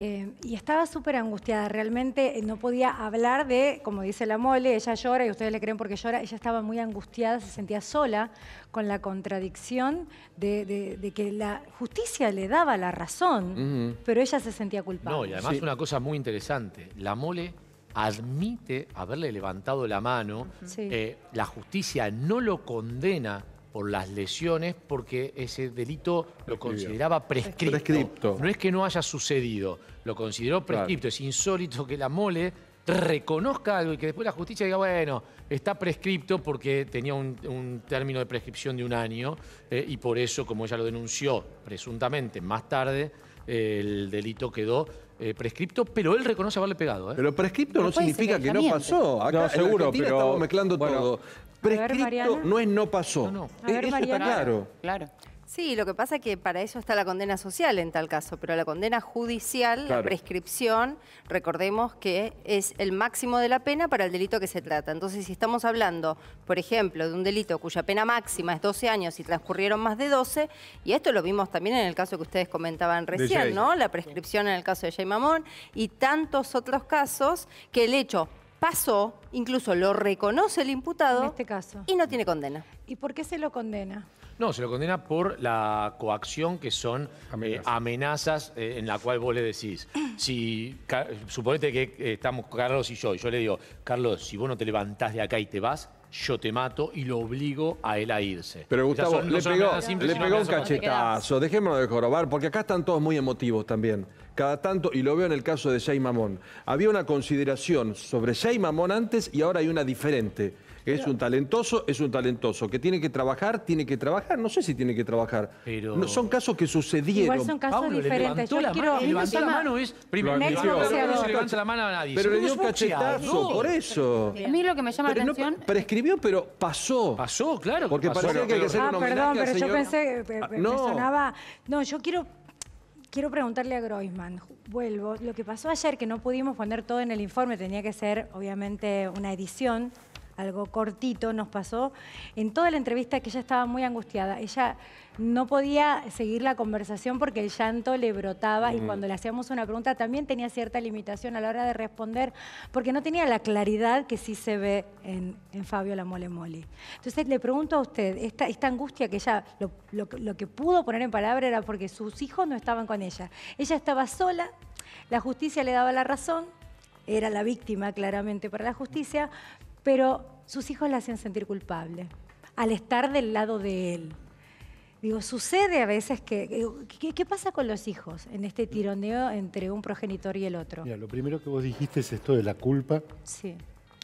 Eh, y estaba súper angustiada, realmente eh, no podía hablar de, como dice la mole, ella llora y ustedes le creen porque llora, ella estaba muy angustiada, se sentía sola con la contradicción de, que la justicia le daba la razón, pero ella se sentía culpable. No, y además una cosa muy interesante, la mole admite haberle levantado la mano, eh, la justicia no lo condena por las lesiones porque ese delito lo consideraba prescripto. prescripto. No es que no haya sucedido, lo consideró prescripto. Es insólito que la mole reconozca algo y que después la justicia diga, bueno, está prescripto porque tenía un, término de prescripción de un año eh, y por eso, como ella lo denunció presuntamente más tarde, eh, el delito quedó eh, prescripto, pero él reconoce haberle pegado. Pero prescripto no significa que no pasó. seguro, pero estamos mezclando todo. Prescripto no es no pasó. No, está claro. Sí, lo que pasa es que para eso está la condena social en tal caso, pero la condena judicial, la prescripción, recordemos que es el máximo de la pena para el delito que se trata. Entonces, si estamos hablando, por ejemplo, de un delito cuya pena máxima es 12 años y transcurrieron más de 12, y esto lo vimos también en el caso que ustedes comentaban recién, ¿no? La prescripción en el caso de Jay Mamón y tantos otros casos que el hecho pasó, incluso lo reconoce el imputado. Este y no tiene condena. ¿Y por qué se lo condena? No, se lo condena por la coacción que son eh, amenazas, eh, en la cual vos le decís, si suponete que eh, estamos Carlos y yo, y yo le digo, Carlos, si vos no te levantás de acá y te vas, yo te mato y lo obligo a él a irse. Pero Gustavo, le, pegó, le pegó, un cachetazo, Dejémoslo de jorobar, porque acá están todos muy emotivos también. Cada tanto, y lo veo en el caso de Jay Mamón, había una consideración sobre Jay Mamón antes y ahora hay una diferente. Es un talentoso, es un talentoso. Que tiene que trabajar, tiene que trabajar. No sé si tiene que trabajar. Pero... son casos que sucedieron. Igual son casos diferentes. Yo la quiero... Mano, la mano es... Primero, no, se levanta la mano a nadie. Pero le dio un cachetazo, por eso. A mí lo que me llama la atención pero pasó. Pasó, claro. Porque pasó, parecía que hay que ah, hacer eh, eh, ah, perdón, pero yo pensé, que sonaba... No, yo quiero Quiero preguntarle a Groisman, vuelvo, lo que pasó ayer, que no pudimos poner todo en el informe, tenía que ser obviamente una edición algo cortito, nos pasó en toda la entrevista que ella estaba muy angustiada. Ella no podía seguir la conversación porque el llanto le brotaba y cuando le hacíamos una pregunta también tenía cierta limitación a la hora de responder porque no tenía la claridad que sí se ve en, Fabio la mole mole. Entonces le pregunto a usted, esta, angustia que ella lo, lo que pudo poner en palabra era porque sus hijos no estaban con ella. Ella estaba sola, la justicia le daba la razón, era la víctima claramente para la justicia, pero sus hijos la hacen sentir culpable al estar del lado de él. Digo, sucede a veces que... ¿qué, pasa con los hijos en este tironeo entre un progenitor y el otro? Mira, lo primero que vos dijiste es esto de la culpa. Sí.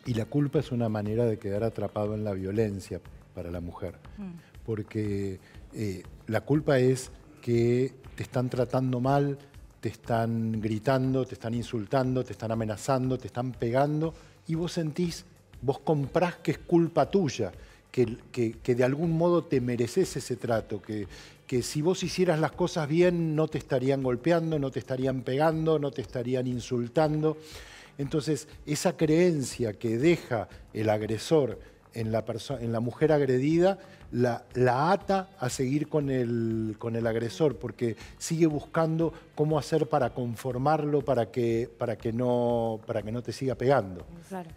Y la culpa es una manera de quedar atrapado en la violencia para la mujer. Mm. Porque eh, la culpa es que te están tratando mal, te están gritando, te están insultando, te están amenazando, te están pegando y vos sentís vos comprás que es culpa tuya, que, de algún modo te mereces ese trato, que, que si vos hicieras las cosas bien no te estarían golpeando, no te estarían pegando, no te estarían insultando. Entonces, esa creencia que deja el agresor en la, en la mujer agredida la, la, ata a seguir con el, con el agresor, porque sigue buscando cómo hacer para conformarlo, para que, para que, no, para que no te siga pegando.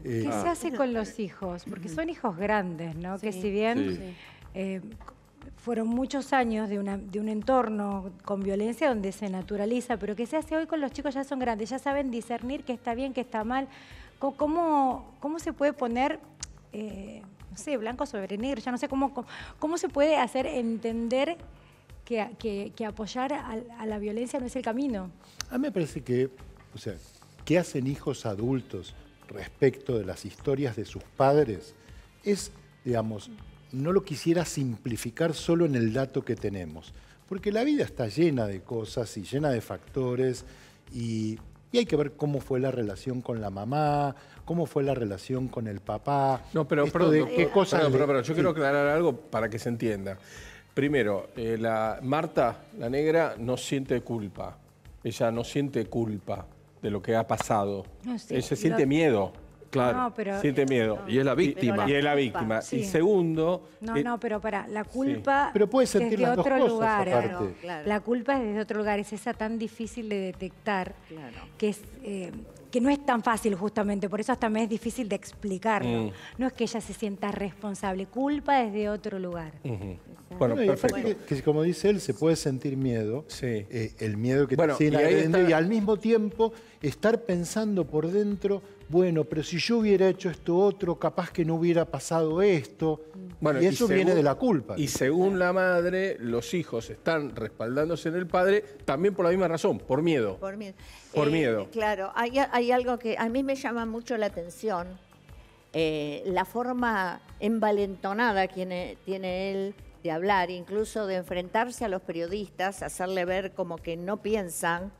Eh, ¿Qué se ah. hace con los hijos? Porque son hijos grandes, ¿no? que si bien eh, fueron muchos años de, un entorno con violencia donde se naturaliza, pero qué se hace hoy con los chicos ya son grandes, ya saben discernir qué está bien, qué está mal. ¿Cómo, ¿Cómo, se puede poner eh, no sé, blanco sobre negro, ya no sé cómo, cómo, se puede hacer entender que, apoyar a, a, la violencia no es el camino. A mí me parece que, o sea, ¿qué hacen hijos adultos respecto de las historias de sus padres? Es, digamos, no lo quisiera simplificar solo en el dato que tenemos, porque la vida está llena de cosas y llena de factores y y hay que ver cómo fue la relación con la mamá, cómo fue la relación con el papá. No, pero, de qué no, yo quiero aclarar algo para que se entienda. Primero, eh, la Marta, la negra, no siente culpa. Ella no siente culpa de lo que ha pasado. No, ah, Ella siente miedo siente miedo. Y es la víctima. Y es la víctima. Y segundo, No, eh, no, pero para la culpa Pero puede sentir otro lugar. La culpa es desde otro lugar, es esa tan difícil de detectar que es... Eh, que no es tan fácil justamente, por eso hasta me es difícil de explicarlo. Mm. No es que ella se sienta responsable, culpa desde otro lugar. Bueno, perfecto. Que, como dice él, se puede sentir miedo, sí. Eh, el miedo que tiene ahí. y, al mismo tiempo estar pensando por dentro, bueno, pero si yo hubiera hecho esto otro, capaz que no hubiera pasado esto. Bueno, y eso viene de la culpa. Y según la madre, los hijos están respaldándose en el padre también por la misma razón, por miedo. Por miedo. Eh, claro, hay, algo que a mí me llama mucho la atención, eh, la forma envalentonada que tiene él de hablar, incluso de enfrentarse a los periodistas, hacerle ver como que no piensan,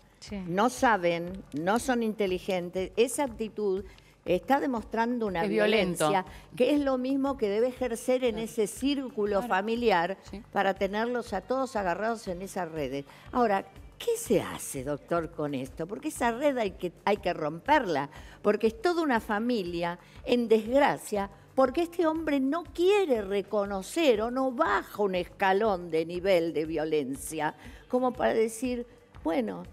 no saben, no son inteligentes, esa actitud está demostrando una violencia que es lo mismo que debe ejercer en ese círculo familiar para tenerlos a todos agarrados en esas redes. Ahora, ¿Qué se hace, doctor, con esto? Porque esa red hay que, hay que romperla, porque es toda una familia en desgracia porque este hombre no quiere reconocer o no baja un escalón de nivel de violencia, como para decir, bueno,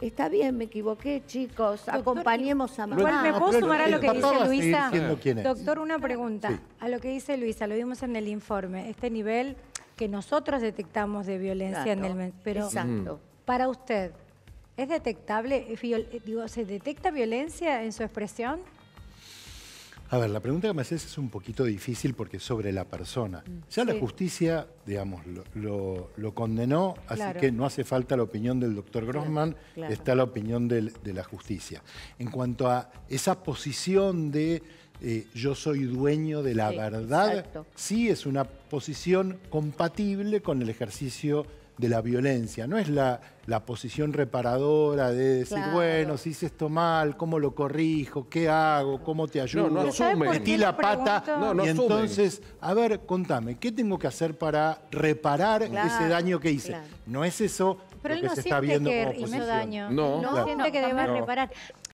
Está bien, me equivoqué, chicos. Acompañemos a mamá. ¿Me puedo sumar a eh, lo que dice Luisa? Doctor, una pregunta. A lo que dice Luisa, lo vimos en el informe, este nivel que nosotros detectamos de violencia en el... Pero exacto. para usted, ¿es detectable, digo, se detecta violencia en su expresión? A ver, la pregunta que me haces es un poquito difícil porque es sobre la persona. Mm, ya la justicia, digamos, lo, condenó, así que no hace falta la opinión del doctor Grossman, está la opinión de la justicia. En cuanto a esa posición de eh, yo soy dueño de la verdad, sí es una posición compatible con el ejercicio de la violencia, no es la, la posición reparadora de decir, bueno, si hice esto mal, ¿cómo lo corrijo? ¿Qué hago? ¿Cómo te ayudo? No, no Metí la pata no, y entonces, a ver, contame, ¿qué tengo que hacer para reparar ese daño que hice? No es eso que no se está viendo que hizo daño. No, no, que debe reparar.